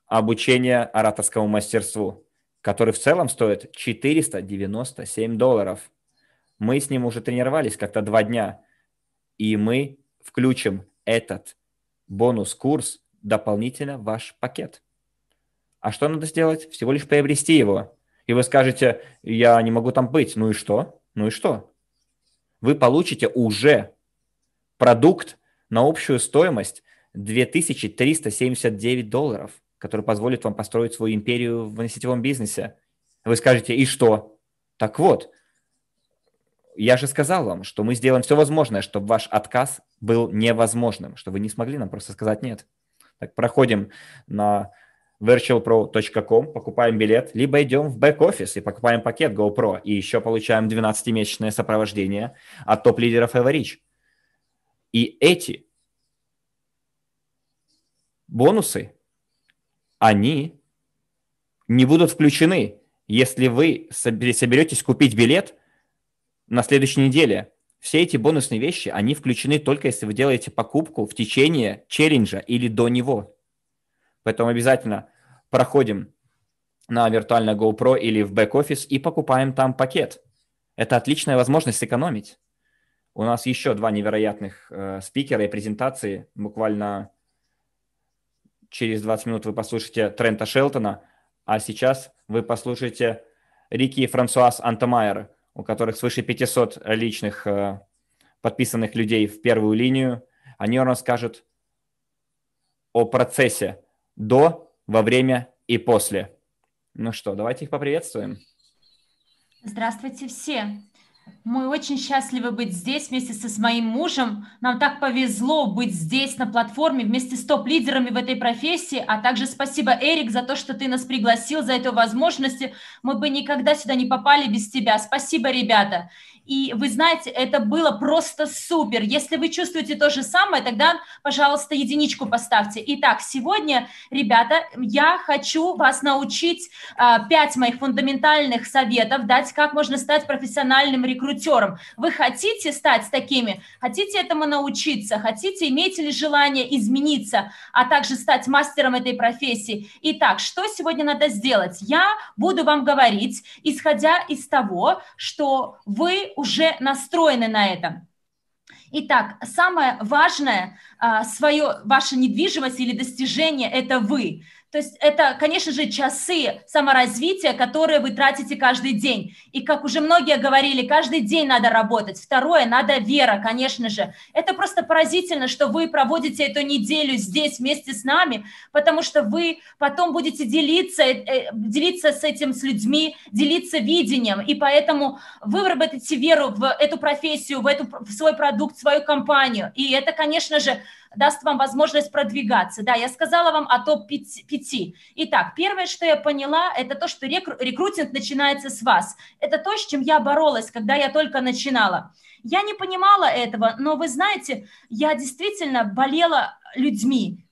обучения ораторскому мастерству», который в целом стоит 497 долларов. Мы с ним уже тренировались как-то два дня, и мы включим этот бонус-курс дополнительно в ваш пакет. А что надо сделать? Всего лишь приобрести его. И вы скажете, я не могу там быть. Ну и что? Ну и что? Вы получите уже продукт на общую стоимость 2379 долларов, который позволит вам построить свою империю в сетевом бизнесе. Вы скажете, и что? Так вот, я же сказал вам, что мы сделаем все возможное, чтобы ваш отказ был невозможным, чтобы вы не смогли нам просто сказать нет. Так, проходим на virtualpro.com, покупаем билет, либо идем в бэк-офис и покупаем пакет GoPro, и еще получаем 12-месячное сопровождение от топ-лидеров Average. И эти бонусы, они не будут включены, если вы соберетесь купить билет на следующей неделе. Все эти бонусные вещи, они включены только если вы делаете покупку в течение челленджа или до него. Поэтому обязательно проходим на виртуальное GoPro или в бэк-офис и покупаем там пакет. Это отличная возможность сэкономить. У нас еще два невероятных э, спикера и презентации. Буквально через 20 минут вы послушаете Трента Шелтона, а сейчас вы послушаете Рики и Франсуаз Антомайер, у которых свыше 500 личных э, подписанных людей в первую линию. Они расскажут о процессе до, во время и после. Ну что, давайте их поприветствуем.
Здравствуйте все. Мы очень счастливы быть здесь вместе со своим мужем. Нам так повезло быть здесь на платформе вместе с топ-лидерами в этой профессии. А также спасибо, Эрик, за то, что ты нас пригласил, за эту возможность. Мы бы никогда сюда не попали без тебя. Спасибо, ребята. И вы знаете, это было просто супер. Если вы чувствуете то же самое, тогда, пожалуйста, единичку поставьте. Итак, сегодня, ребята, я хочу вас научить а, пять моих фундаментальных советов, дать, как можно стать профессиональным рекрутером. Вы хотите стать такими? Хотите этому научиться? Хотите, иметь ли желание измениться, а также стать мастером этой профессии? Итак, что сегодня надо сделать? Я буду вам говорить, исходя из того, что вы уже настроены на это. Итак, самое важное а, свое, ваша недвижимость или достижение – это вы – то есть это, конечно же, часы саморазвития, которые вы тратите каждый день. И как уже многие говорили, каждый день надо работать. Второе, надо вера, конечно же. Это просто поразительно, что вы проводите эту неделю здесь вместе с нами, потому что вы потом будете делиться, э, э, делиться с этим с людьми, делиться видением. И поэтому вы выработаете веру в эту профессию, в, эту, в свой продукт, в свою компанию. И это, конечно же, даст вам возможность продвигаться. Да, я сказала вам о топ-5. Итак, первое, что я поняла, это то, что рекрутинг начинается с вас. Это то, с чем я боролась, когда я только начинала. Я не понимала этого, но вы знаете, я действительно болела людьми,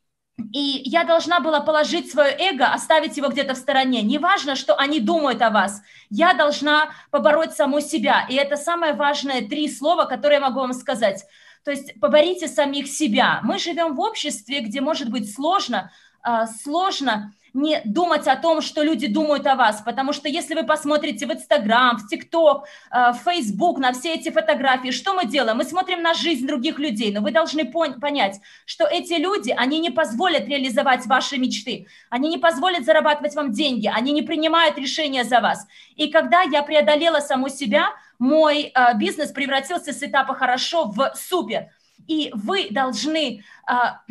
и я должна была положить свое эго, оставить его где-то в стороне. Неважно, что они думают о вас. Я должна побороть саму себя. И это самое важное три слова, которые я могу вам сказать. То есть поборите самих себя. Мы живем в обществе, где может быть сложно, а, сложно не думать о том, что люди думают о вас, потому что если вы посмотрите в Инстаграм, в ТикТок, а, в Фейсбук, на все эти фотографии, что мы делаем? Мы смотрим на жизнь других людей, но вы должны понять, что эти люди, они не позволят реализовать ваши мечты, они не позволят зарабатывать вам деньги, они не принимают решения за вас. И когда я преодолела саму себя – мой э, бизнес превратился с этапа хорошо в супер. И вы должны э, а,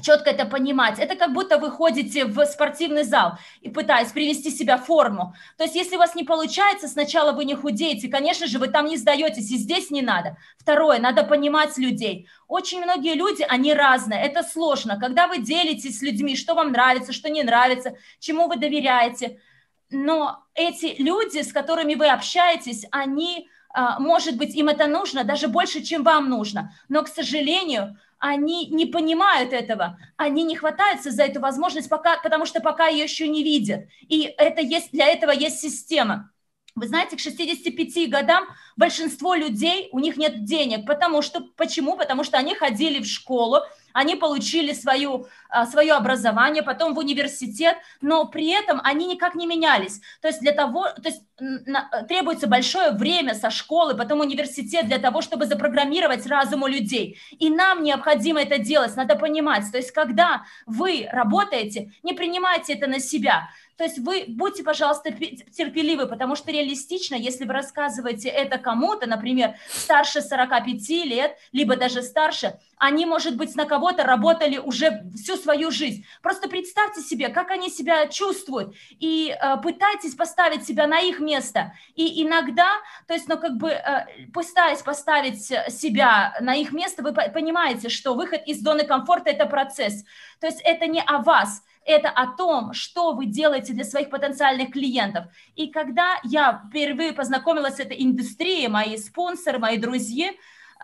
четко это понимать. Это как будто вы ходите в спортивный зал и пытаясь привести себя в форму. То есть если у вас не получается, сначала вы не худеете, конечно же, вы там не сдаетесь, и здесь не надо. Второе, надо понимать людей. Очень многие люди, они разные, это сложно. Когда вы делитесь с людьми, что вам нравится, что не нравится, чему вы доверяете – но эти люди, с которыми вы общаетесь, они, а, может быть, им это нужно даже больше, чем вам нужно, но, к сожалению, они не понимают этого, они не хватаются за эту возможность, пока, потому что пока ее еще не видят. И это есть, для этого есть система. Вы знаете, к 65 годам большинство людей, у них нет денег. Потому что, почему? Потому что они ходили в школу, они получили свою, а, свое образование, потом в университет, но при этом они никак не менялись. То есть для того, то есть Э, требуется большое время со школы, потом университет для того, чтобы запрограммировать разум у людей. И нам необходимо это делать, надо понимать. То есть, когда вы работаете, не принимайте это на себя. То есть вы будьте, пожалуйста, терпеливы, потому что реалистично, если вы рассказываете это кому-то, например, старше 45 лет, либо даже старше, они, может быть, на кого-то работали уже всю свою жизнь. Просто представьте себе, как они себя чувствуют, и э, пытайтесь поставить себя на их место, место. И иногда, то есть, ну, как бы, э, пытаясь поставить э, себя на их место, вы понимаете, что выход из зоны комфорта – это процесс. То есть это не о вас, это о том, что вы делаете для своих потенциальных клиентов. И когда я впервые познакомилась с этой индустрией, мои спонсоры, мои друзья, э,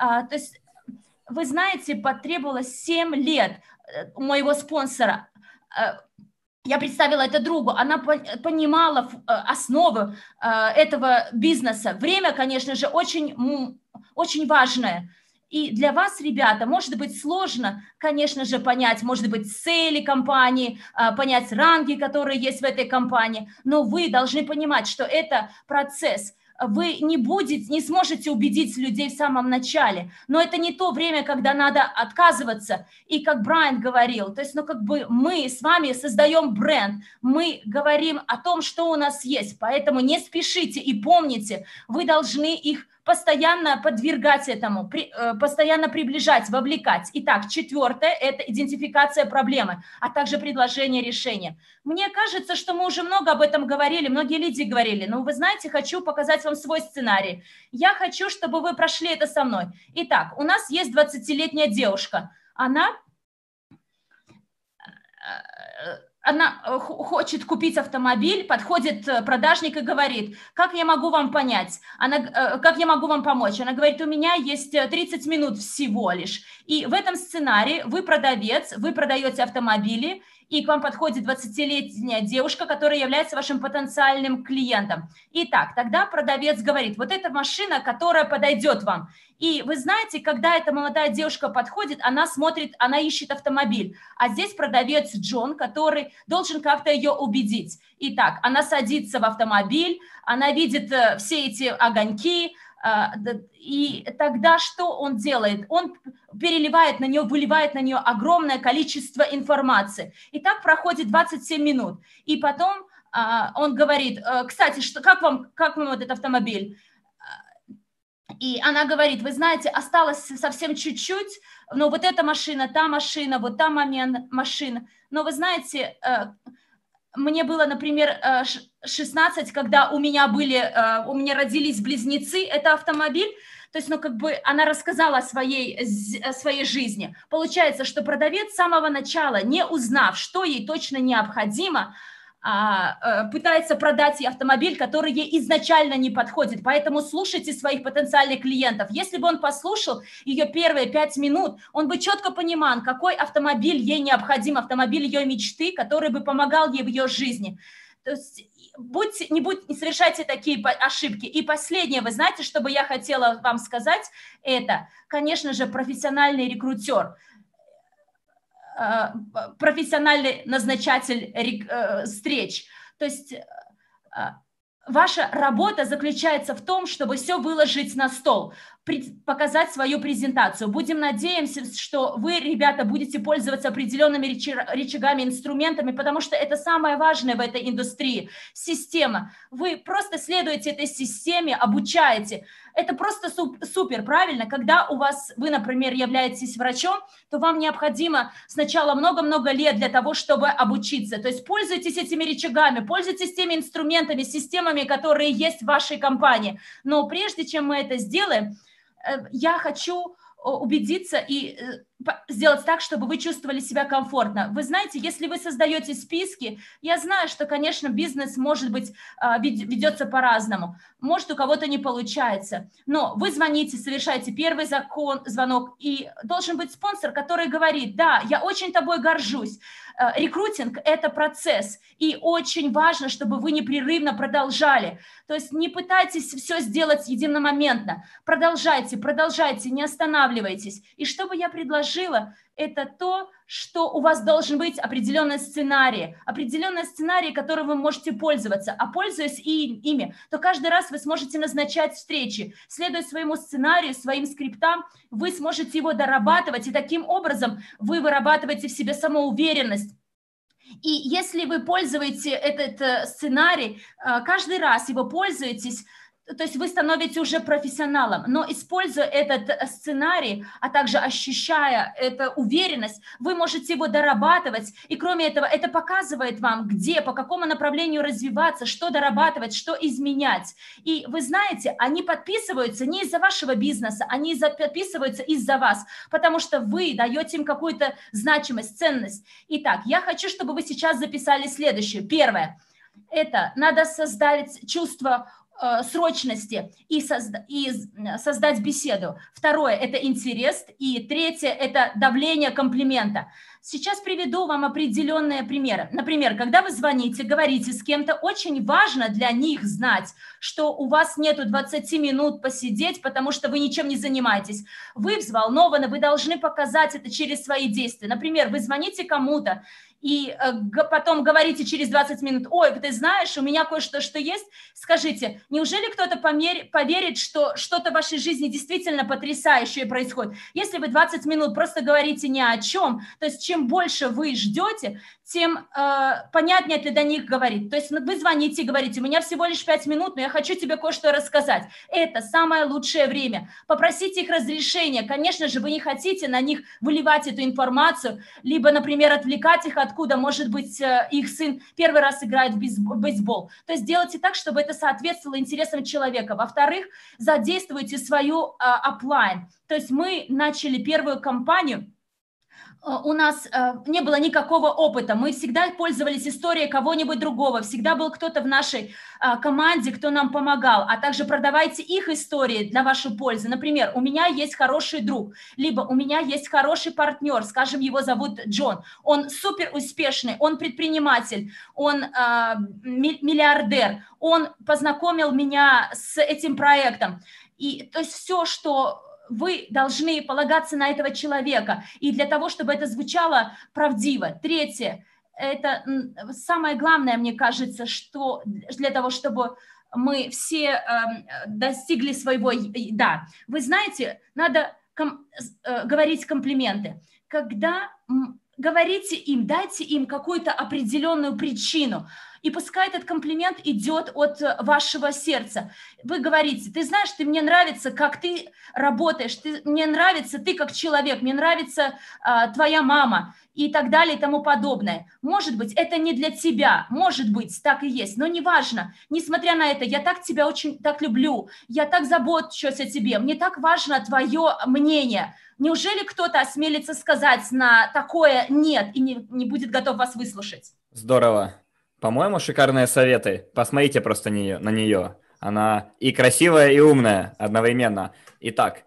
то есть вы знаете, потребовалось 7 лет у моего спонсора я представила это другу, она понимала э, основы э, этого бизнеса. Время, конечно же, очень, очень важное. И для вас, ребята, может быть сложно, конечно же, понять, может быть, цели компании, э, понять ранги, которые есть в этой компании, но вы должны понимать, что это процесс – вы не будете, не сможете убедить людей в самом начале. Но это не то время, когда надо отказываться. И как Брайан говорил, то есть, ну, как бы мы с вами создаем бренд, мы говорим о том, что у нас есть. Поэтому не спешите и помните, вы должны их постоянно подвергать этому, при, э, постоянно приближать, вовлекать. Итак, четвертое – это идентификация проблемы, а также предложение решения. Мне кажется, что мы уже много об этом говорили, многие люди говорили, но вы знаете, хочу показать вам свой сценарий. Я хочу, чтобы вы прошли это со мной. Итак, у нас есть 20-летняя девушка. Она э, она э, хочет купить автомобиль, подходит э, продажник и говорит, как я могу вам понять, она, э, как я могу вам помочь? Она говорит, у меня есть 30 минут всего лишь. И в этом сценарии вы продавец, вы продаете автомобили, и к вам подходит 20-летняя девушка, которая является вашим потенциальным клиентом. Итак, тогда продавец говорит, вот эта машина, которая подойдет вам. И вы знаете, когда эта молодая девушка подходит, она смотрит, она ищет автомобиль. А здесь продавец Джон, который должен как-то ее убедить. Итак, она садится в автомобиль, она видит э, все эти огоньки, а, и тогда что он делает? Он переливает на нее, выливает на нее огромное количество информации. И так проходит 27 минут. И потом а, он говорит, «Э, кстати, что, как, вам, как вам этот автомобиль? А, и она говорит, вы знаете, осталось совсем чуть-чуть, но вот эта машина, та машина, вот та момент машина. Но вы знаете, э, мне было, например, 16, э, когда у меня были, э, у меня родились близнецы, это автомобиль, то есть, ну, как бы она рассказала о своей, о своей жизни. Получается, что продавец с самого начала, не узнав, что ей точно необходимо, а, э, пытается продать ей автомобиль, который ей изначально не подходит. Поэтому слушайте своих потенциальных клиентов. Если бы он послушал ее первые пять минут, он бы четко понимал, какой автомобиль ей необходим, автомобиль ее мечты, который бы помогал ей в ее жизни. То есть будьте, не, будь, не совершайте такие ошибки. И последнее, вы знаете, что бы я хотела вам сказать, это, конечно же, профессиональный рекрутер – Э, профессиональный назначатель э, встреч. То есть э, ваша работа заключается в том, чтобы все выложить на стол, показать свою презентацию. Будем надеемся, что вы, ребята, будете пользоваться определенными рычагами, инструментами, потому что это самое важное в этой индустрии – система. Вы просто следуете этой системе, обучаете это просто суп, супер, правильно? Когда у вас, вы, например, являетесь врачом, то вам необходимо сначала много-много лет для того, чтобы обучиться. То есть пользуйтесь этими рычагами, пользуйтесь теми инструментами, системами, которые есть в вашей компании. Но прежде чем мы это сделаем, э, я хочу убедиться и э, сделать так, чтобы вы чувствовали себя комфортно. Вы знаете, если вы создаете списки, я знаю, что, конечно, бизнес может быть а, ведется по-разному, может у кого-то не получается, но вы звоните, совершаете первый закон, звонок, и должен быть спонсор, который говорит, да, я очень тобой горжусь, Э, рекрутинг – это процесс, и очень важно, чтобы вы непрерывно продолжали. То есть не пытайтесь все сделать единомоментно, продолжайте, продолжайте, не останавливайтесь. И что бы я предложила – это то, что у вас должен быть определенный сценарий, определенный сценарий, который вы можете пользоваться, а пользуясь и ими, то каждый раз вы сможете назначать встречи. Следуя своему сценарию, своим скриптам, вы сможете его дорабатывать, и таким образом вы вырабатываете в себе самоуверенность, и если вы пользуете этот э, сценарий, э, каждый раз его пользуетесь, то есть вы становитесь уже профессионалом, но используя этот э, сценарий, а также ощущая эту уверенность, вы можете его дорабатывать, и кроме этого, это показывает вам, где, по какому направлению развиваться, что дорабатывать, что изменять. И вы знаете, они подписываются не из-за вашего бизнеса, они подписываются из-за вас, потому что вы даете им какую-то значимость, ценность. Итак, я хочу, чтобы вы сейчас записали следующее. Первое – это надо создать чувство Э, срочности и, созда- и создать беседу. Второе – это интерес. И третье – это давление комплимента. Сейчас приведу вам определенные примеры. Например, когда вы звоните, говорите с кем-то, очень важно для них знать, что у вас нету 20 минут посидеть, потому что вы ничем не занимаетесь. Вы взволнованы, вы должны показать это через свои действия. Например, вы звоните кому-то, и э, потом говорите через 20 минут, ой, ты знаешь, у меня кое-что что есть, скажите, неужели кто-то поверит, что что-то в вашей жизни действительно потрясающее происходит? Если вы 20 минут просто говорите ни о чем, то есть чем больше вы ждете, тем э, понятнее ты до них говорит. То есть вы звоните и говорите, у меня всего лишь 5 минут, но я хочу тебе кое-что рассказать. Это самое лучшее время. Попросите их разрешения. Конечно же, вы не хотите на них выливать эту информацию, либо, например, отвлекать их откуда, может быть, э, их сын первый раз играет в бейсбол. То есть делайте так, чтобы это соответствовало интересам человека. Во-вторых, задействуйте свою э, оплайн. То есть мы начали первую кампанию – Э, у нас э, не было никакого опыта, мы всегда пользовались историей кого-нибудь другого, всегда был кто-то в нашей э, команде, кто нам помогал, а также продавайте их истории для вашей пользы. Например, у меня есть хороший друг, либо у меня есть хороший партнер, скажем, его зовут Джон, он супер успешный, он предприниматель, он миллиардер, он познакомил меня с этим проектом. И то есть все, что вы должны полагаться на этого человека, и для того, чтобы это звучало правдиво. Третье, это самое главное, мне кажется, что для того, чтобы мы все э, достигли своего, да, вы знаете, надо ком, э, говорить комплименты. Когда говорите им, дайте им какую-то определенную причину и пускай этот комплимент идет от э, вашего сердца. Вы говорите, ты знаешь, ты мне нравится, как ты работаешь, ты, мне нравится ты как человек, мне нравится э, твоя мама и так далее и тому подобное. Может быть, это не для тебя, может быть, так и есть, но неважно. Несмотря на это, я так тебя очень так люблю, я так забочусь о тебе, мне так важно твое мнение. Неужели кто-то осмелится сказать на такое «нет» и не, не будет готов вас выслушать?
Здорово. По-моему, шикарные советы. Посмотрите просто нее, на нее. Она и красивая, и умная одновременно. Итак,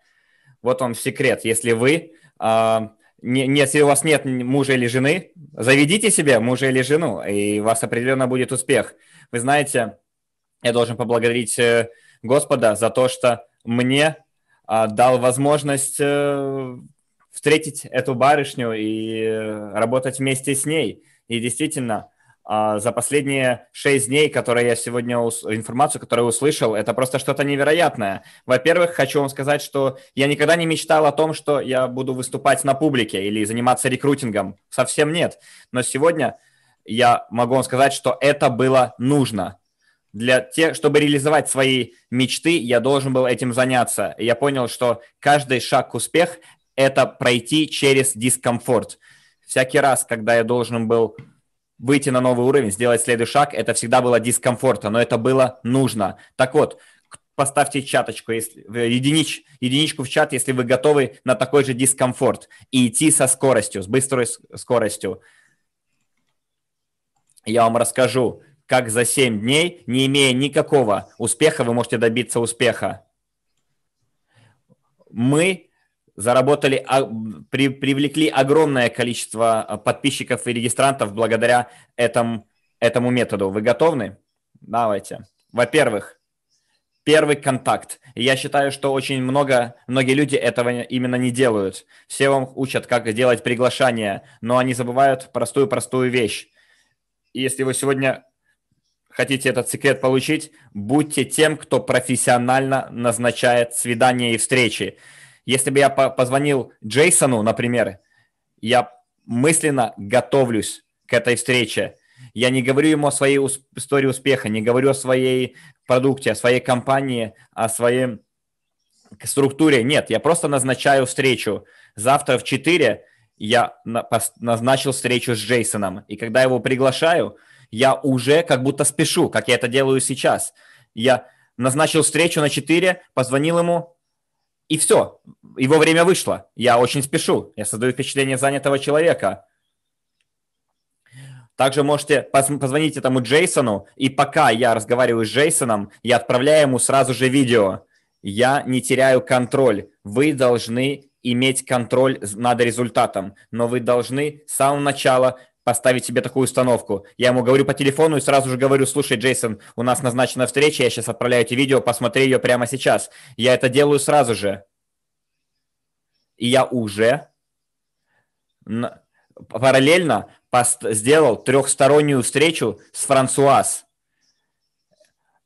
вот вам секрет. Если вы, э, не, если у вас нет мужа или жены, заведите себе мужа или жену, и у вас определенно будет успех. Вы знаете, я должен поблагодарить э, Господа за то, что мне э, дал возможность э, встретить эту барышню и э, работать вместе с ней. И действительно, а, за последние шесть дней, которые я сегодня, информацию, которую услышал, это просто что-то невероятное. Во-первых, хочу вам сказать, что я никогда не мечтал о том, что я буду выступать на публике или заниматься рекрутингом. Совсем нет. Но сегодня я могу вам сказать, что это было нужно. Для тех, чтобы реализовать свои мечты, я должен был этим заняться. И я понял, что каждый шаг к успеху – это пройти через дискомфорт. Всякий раз, когда я должен был выйти на новый уровень, сделать следующий шаг, это всегда было дискомфорта, но это было нужно. Так вот, поставьте чаточку, если, единич, единичку в чат, если вы готовы на такой же дискомфорт и идти со скоростью, с быстрой скоростью. Я вам расскажу, как за 7 дней, не имея никакого успеха, вы можете добиться успеха. Мы заработали, а, при, привлекли огромное количество э, подписчиков и регистрантов благодаря этому, этому методу. Вы готовы? Давайте. Во-первых, первый контакт. Я считаю, что очень много, многие люди этого именно не делают. Все вам учат, как делать приглашение, но они забывают простую-простую вещь. если вы сегодня хотите этот секрет получить, будьте тем, кто профессионально назначает свидания и встречи. Если бы я позвонил Джейсону, например, я мысленно готовлюсь к этой встрече. Я не говорю ему о своей усп- истории успеха, не говорю о своей продукте, о своей компании, о своей структуре. Нет, я просто назначаю встречу. Завтра в 4 я на- назначил встречу с Джейсоном. И когда его приглашаю, я уже как будто спешу, как я это делаю сейчас. Я назначил встречу на 4, позвонил ему, и все, его время вышло. Я очень спешу, я создаю впечатление занятого человека. Также можете позвонить этому Джейсону, и пока я разговариваю с Джейсоном, я отправляю ему сразу же видео. Я не теряю контроль. Вы должны иметь контроль над результатом, но вы должны с самого начала поставить себе такую установку. Я ему говорю по телефону и сразу же говорю, слушай, Джейсон, у нас назначена встреча, я сейчас отправляю тебе видео, посмотри ее прямо сейчас. Я это делаю сразу же. И я уже параллельно сделал трехстороннюю встречу с Франсуаз.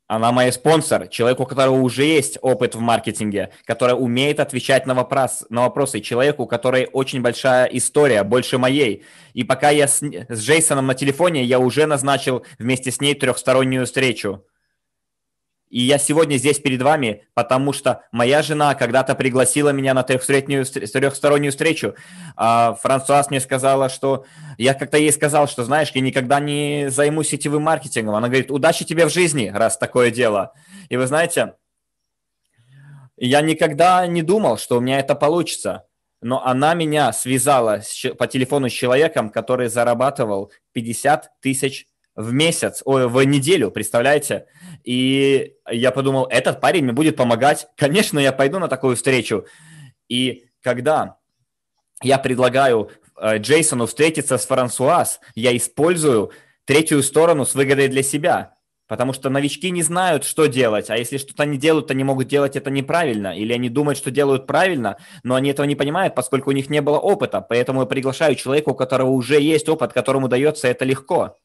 Она моя спонсор, человек, у которого уже есть опыт в маркетинге, который умеет отвечать на, вопрос, на вопросы, человеку, у которой очень большая история, больше моей. И пока я с, с Джейсоном на телефоне, я уже назначил вместе с ней трехстороннюю встречу. И я сегодня здесь перед вами, потому что моя жена когда-то пригласила меня на трехстороннюю, встречу. А Франсуаз мне сказала, что... Я как-то ей сказал, что, знаешь, я никогда не займусь сетевым маркетингом. Она говорит, удачи тебе в жизни, раз такое дело. И вы знаете, я никогда не думал, что у меня это получится. Но она меня связала по телефону с человеком, который зарабатывал 50 тысяч в месяц, ой, в неделю, представляете? И я подумал, этот парень мне будет помогать. Конечно, я пойду на такую встречу. И когда я предлагаю э, Джейсону встретиться с Франсуаз, я использую третью сторону с выгодой для себя. Потому что новички не знают, что делать, а если что-то не делают, то они могут делать это неправильно, или они думают, что делают правильно, но они этого не понимают, поскольку у них не было опыта. Поэтому я приглашаю человека, у которого уже есть опыт, которому дается это легко.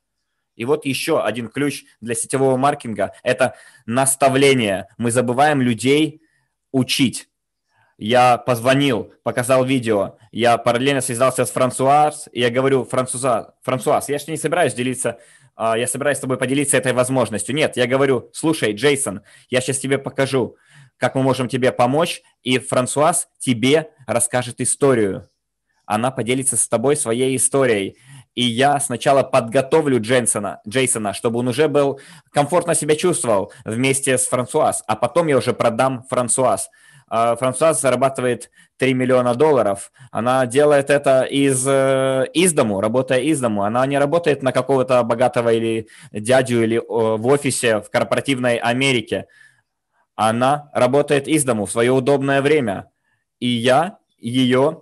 И вот еще один ключ для сетевого маркетинга – это наставление. Мы забываем людей учить. Я позвонил, показал видео, я параллельно связался с Франсуаз, и я говорю, Франсуаза, Франсуаз, я же не собираюсь делиться, а, я собираюсь с тобой поделиться этой возможностью. Нет, я говорю, слушай, Джейсон, я сейчас тебе покажу, как мы можем тебе помочь, и Франсуаз тебе расскажет историю. Она поделится с тобой своей историей и я сначала подготовлю Джейсона, Джейсона, чтобы он уже был комфортно себя чувствовал вместе с Франсуаз, а потом я уже продам Франсуаз. А, Франсуаз зарабатывает 3 миллиона долларов. Она делает это из, э, из дому, работая из дому. Она не работает на какого-то богатого или дядю, или в офисе в корпоративной Америке. Она работает из дому в свое удобное время. И я ее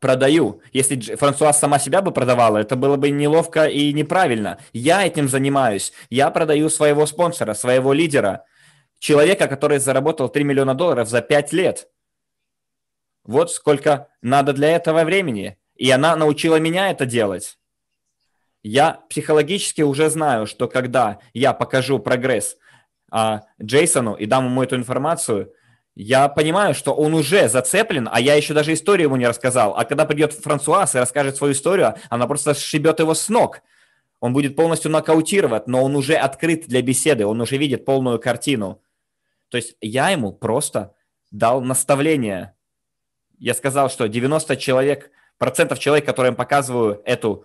продаю. Если Франсуа сама себя бы продавала, это было бы неловко и неправильно. Я этим занимаюсь. Я продаю своего спонсора, своего лидера, человека, который заработал 3 миллиона долларов за 5 лет. Вот сколько надо для этого времени. И она научила меня это делать. Я психологически уже знаю, что когда я покажу прогресс а, Джейсону и дам ему эту информацию – я понимаю, что он уже зацеплен, а я еще даже историю ему не рассказал. А когда придет Франсуас и расскажет свою историю, она просто шибет его с ног. Он будет полностью нокаутировать, но он уже открыт для беседы, он уже видит полную картину. То есть я ему просто дал наставление. Я сказал, что 90 человек, процентов человек, которым показываю эту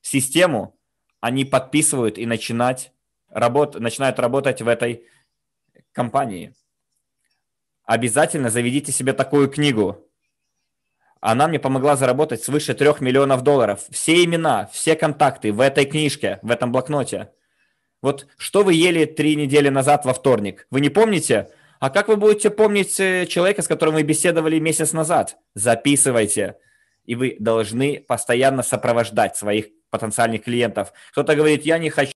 систему, они подписывают и начинать работ, начинают работать в этой компании обязательно заведите себе такую книгу. Она мне помогла заработать свыше 3 миллионов долларов. Все имена, все контакты в этой книжке, в этом блокноте. Вот что вы ели три недели назад во вторник? Вы не помните? А как вы будете помнить э, человека, с которым вы беседовали месяц назад? Записывайте. И вы должны постоянно сопровождать своих потенциальных клиентов. Кто-то говорит, я не хочу